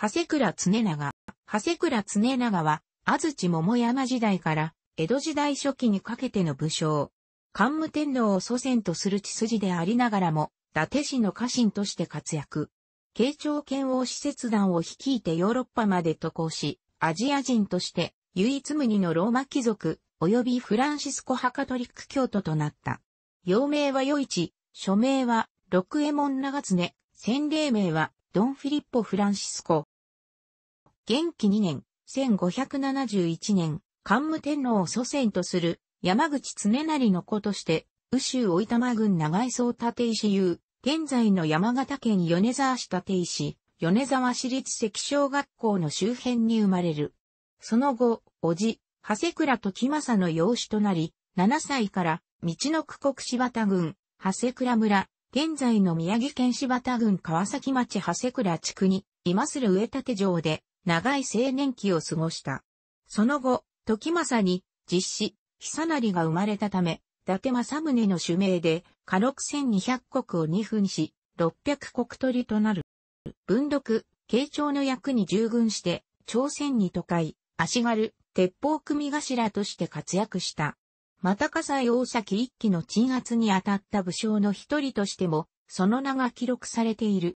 長谷倉常長。長谷倉常長は、安土桃山時代から、江戸時代初期にかけての武将。桓武天皇を祖先とする血筋でありながらも、伊達氏の家臣として活躍。慶長剣王使節団を率いてヨーロッパまで渡航し、アジア人として唯一無二のローマ貴族、及びフランシスコハカトリック教徒となった。幼名は与一、署名は六右衛門長常、先礼名はドン・フィリッポ・フランシスコ、元気2年、1571年、桓武天皇を祖先とする山口常成の子として、宇州大板郡長井総立石有、現在の山形県米沢市立石、米沢市立石小学校の周辺に生まれる。その後、叔父、長谷倉時政の養子となり、7歳から、道の区国柴田郡、長谷倉村、現在の宮城県柴田郡川崎町長谷倉地区に、今する植立城で、長い青年期を過ごした。その後、時政に、実施、久成が生まれたため、伊達政宗の主命で、家禄千二百国を二分し、六百国取りとなる。文禄、慶長の役に従軍して、朝鮮に都会、足軽、鉄砲組頭として活躍した。また葛西大崎一揆の鎮圧に当たった武将の一人としても、その名が記録されている。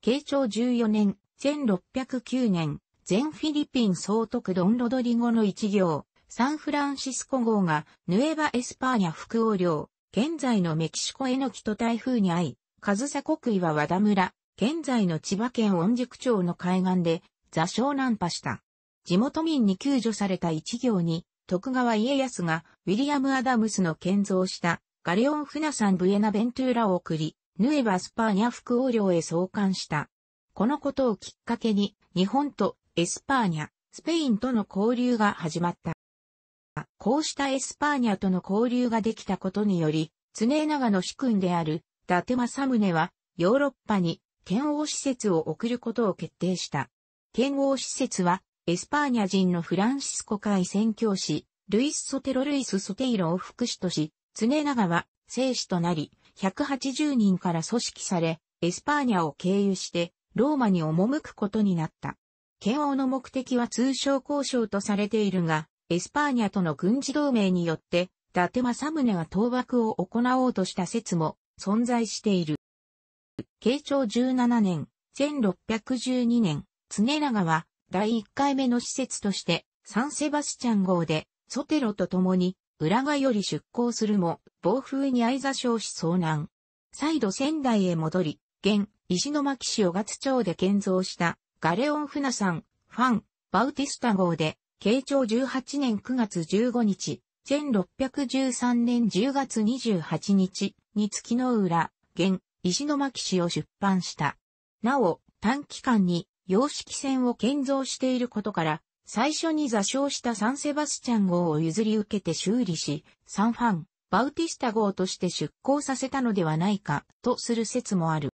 慶長14年、1609年、全フィリピン総督ドン・ロドリゴの一行、サンフランシスコ号がヌエバ・エスパーニャ副王領、現在のメキシコへのと台風に遭い、カズサ国は和田村、現在の千葉県温宿町の海岸で座礁難破した。地元民に救助された一行に、徳川家康がウィリアム・アダムスの建造したガレオンフナサン・ブエナベントゥーラを送り、ヌエバ・スパーニャ副王領へ送還した。このことをきっかけに、日本とエスパーニャ、スペインとの交流が始まった。こうしたエスパーニャとの交流ができたことにより、常長の主君である、伊達政宗は、ヨーロッパに、剣王施設を送ることを決定した。剣王施設は、エスパーニャ人のフランシスコ会宣教師、ルイス・ソテロ・ルイス・ソテイロを副使とし、常長は、聖使となり、180人から組織され、エスパーニャを経由して、ローマに赴くことになった。剣王の目的は通商交渉とされているが、エスパーニャとの軍事同盟によって、伊達政宗が倒幕を行おうとした説も存在している。慶長17年、1612年、常長は第1回目の施設としてサンセバスチャン号でソテロと共に浦賀より出港するも暴風に相座礁し遭難。再度仙台へ戻り、現石巻市小月町で建造したガレオン船ん、ファン、バウティスタ号で、慶長18年9月15日、1613年10月28日に月の裏、現、石巻市を出版した。なお、短期間に洋式船を建造していることから、最初に座礁したサンセバスチャン号を譲り受けて修理し、サンファン、バウティスタ号として出港させたのではないか、とする説もある。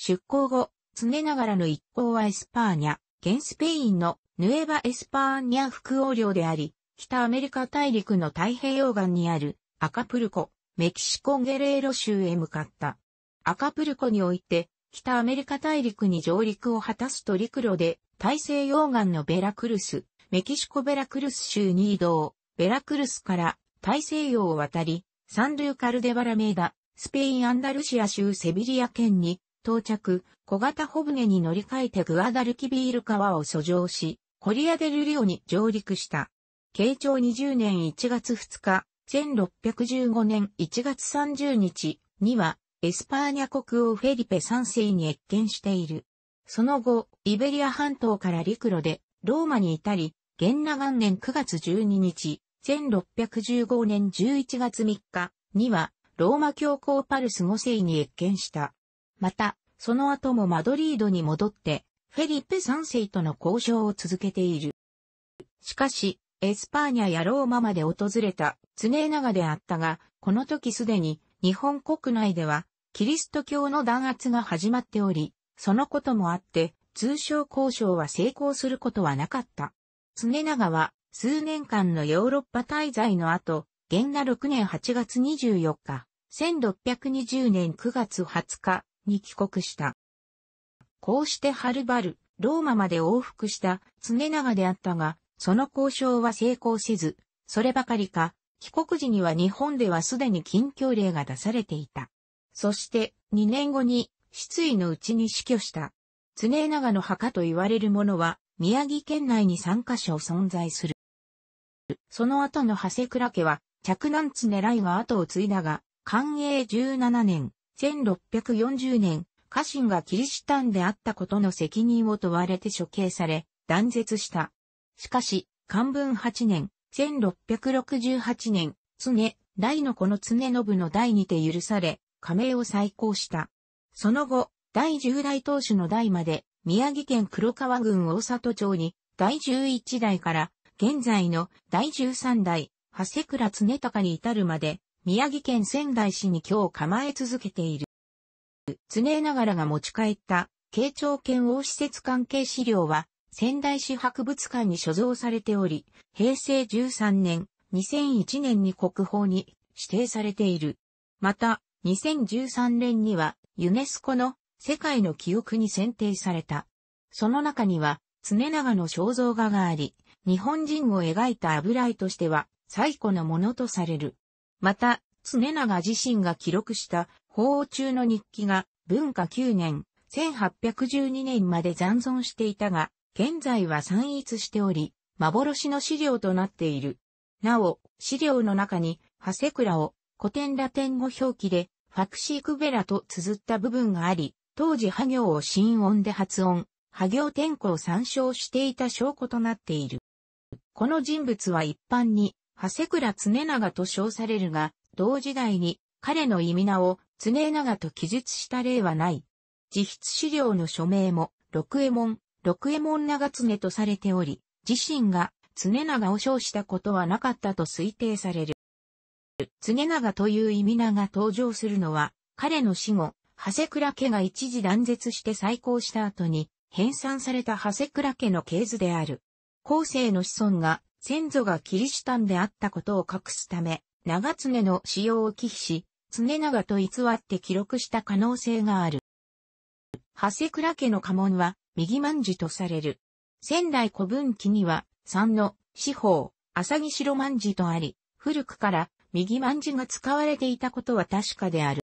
出港後、常ながらの一行はエスパーニャ、現スペインのヌエバ・エスパーニャ副王領であり、北アメリカ大陸の太平洋岸にあるアカプルコ、メキシコンゲレーロ州へ向かった。アカプルコにおいて、北アメリカ大陸に上陸を果たすと陸路で、大西洋岸のベラクルス、メキシコベラクルス州に移動、ベラクルスから大西洋を渡り、サンルーカルデバラメーダ、スペインアンダルシア州セビリア県に到着、小型ブ船に乗り換えてグアダルキビール川を遡上し、コリアデルリオに上陸した。慶長20年1月2日、1615年1月30日には、エスパーニャ国王フェリペ3世に謁見している。その後、イベリア半島から陸路で、ローマに至り、元ナ元年9月12日、1615年11月3日には、ローマ教皇パルス5世に謁見した。また、その後もマドリードに戻って、フェリッペ3世との交渉を続けている。しかし、エスパーニャやローマまで訪れた常長であったが、この時すでに日本国内ではキリスト教の弾圧が始まっており、そのこともあって通商交渉は成功することはなかった。常長は数年間のヨーロッパ滞在の後、元那6年8月24日、1620年9月20日、に帰国した。こうしてはるばる、ローマまで往復した常長であったが、その交渉は成功せず、そればかりか、帰国時には日本ではすでに禁教令が出されていた。そして2年後に失意のうちに死去した。常長の墓と言われるものは宮城県内に3カ所存在する。その後の長谷倉家は着難つ狙いが後を継いだが、寛永17年、1640年、家臣がキリシタンであったことの責任を問われて処刑され、断絶した。しかし、漢文8年、1668年、常、大の子の常信の代にて許され、加盟を再考した。その後、第10代当主の代まで、宮城県黒川郡大里町に、第11代から、現在の第13代、長谷倉常隆に至るまで、宮城県仙台市に今日構え続けている。常ながらが持ち帰った、慶長県王施設関係資料は、仙台市博物館に所蔵されており、平成13年、2001年に国宝に指定されている。また、2013年には、ユネスコの世界の記憶に選定された。その中には、常長の肖像画があり、日本人を描いた油絵としては、最古のものとされる。また、常長自身が記録した法王中の日記が文化9年、1812年まで残存していたが、現在は散逸しており、幻の資料となっている。なお、資料の中に、ハセクラを古典ラテン語表記で、ファクシークベラと綴った部分があり、当時波行を心音で発音、波行天候を参照していた証拠となっている。この人物は一般に長谷倉常長と称されるが、同時代に彼の意味名を常長と記述した例はない。自筆資料の署名も、六右衛門、六右衛門長常とされており、自身が常長を称したことはなかったと推定される。常長という意味名が登場するのは、彼の死後、長谷倉家が一時断絶して再興した後に、編纂された長谷倉家の系図である。後世の子孫が先祖がキリシタンであったことを隠すため、長常の使用を忌避し、常長と偽って記録した可能性がある。長谷倉家の家紋は、右万字とされる。仙台古文記には、三の、四方、浅木白万字とあり、古くから右万字が使われていたことは確かである。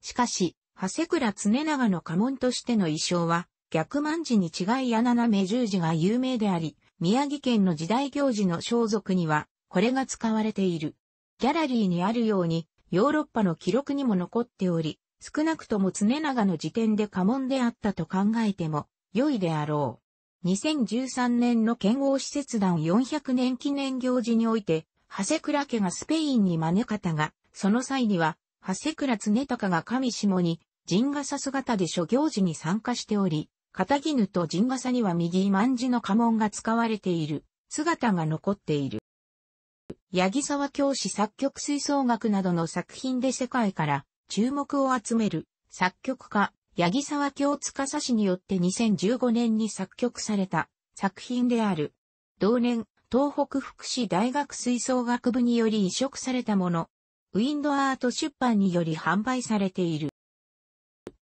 しかし、長谷倉常長の家紋としての衣装は、逆万字に違いや斜め十字が有名であり、宮城県の時代行事の装束には、これが使われている。ギャラリーにあるように、ヨーロッパの記録にも残っており、少なくとも常長の時点で家紋であったと考えても、良いであろう。2013年の剣豪使節団400年記念行事において、長谷倉家がスペインに招かたが、その際には、長谷倉常高が神下に、神がさ姿で諸行事に参加しており、片絹と陣笠には右万字の家紋が使われている、姿が残っている。八木沢教師作曲吹奏楽などの作品で世界から注目を集める作曲家、八木沢京司氏によって2015年に作曲された作品である。同年、東北福祉大学吹奏楽部により移植されたもの、ウィンドアート出版により販売されている。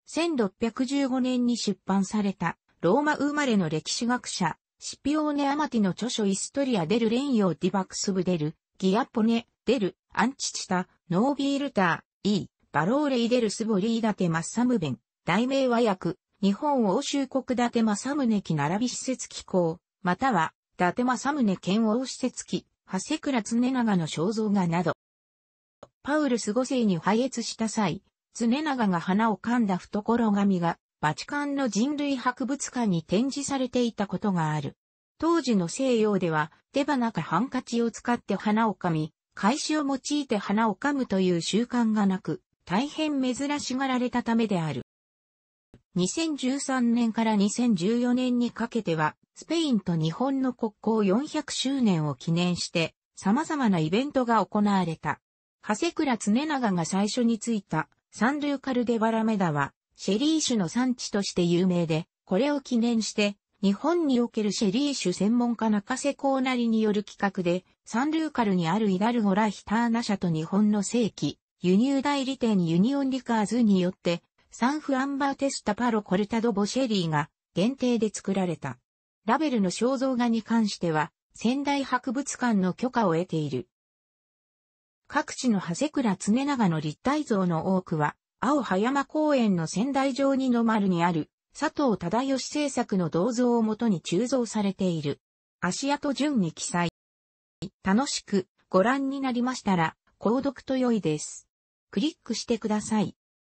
1615年に出版された、ローマ生まれの歴史学者、シピオーネ・アマティの著書イストリア・デル・レンヨー・ディバクスブ・デル、ギアポネ、デル、アンチチタ、ノービールター、イー、バローレイ・デルス・ボリーダテ・マッサムベン、題名和訳、日本欧州国伊達政宗記並び施設機構、または、伊達政宗県王施設ク長谷倉常長の肖像画など。パウルス5世に拝謁した際、常長が花を噛んだ懐紙が、バチカンの人類博物館に展示されていたことがある。当時の西洋では、手羽中ハンカチを使って花を噛み、返しを用いて花を噛むという習慣がなく、大変珍しがられたためである。2013年から2014年にかけては、スペインと日本の国交400周年を記念して、様々なイベントが行われた。長谷倉常長が最初についたサンルーカルデバラメダは、シェリー種の産地として有名で、これを記念して、日本におけるシェリー種専門家中瀬幸成による企画で、サンルーカルにあるイダルゴラヒターナ社と日本の正規、輸入代理店ユニオンリカーズによって、サンフアンバーテスタパロコルタドボシェリーが限定で作られた。ラベルの肖像画に関しては、仙台博物館の許可を得ている。各地の長谷倉常長の立体像の多くは、青葉山公園の仙台城二の丸にある、佐藤忠義製作の銅像をもとに鋳造されている。足跡順に記載。楽しくご覧になりましたら、購読と良いです。クリックしてください。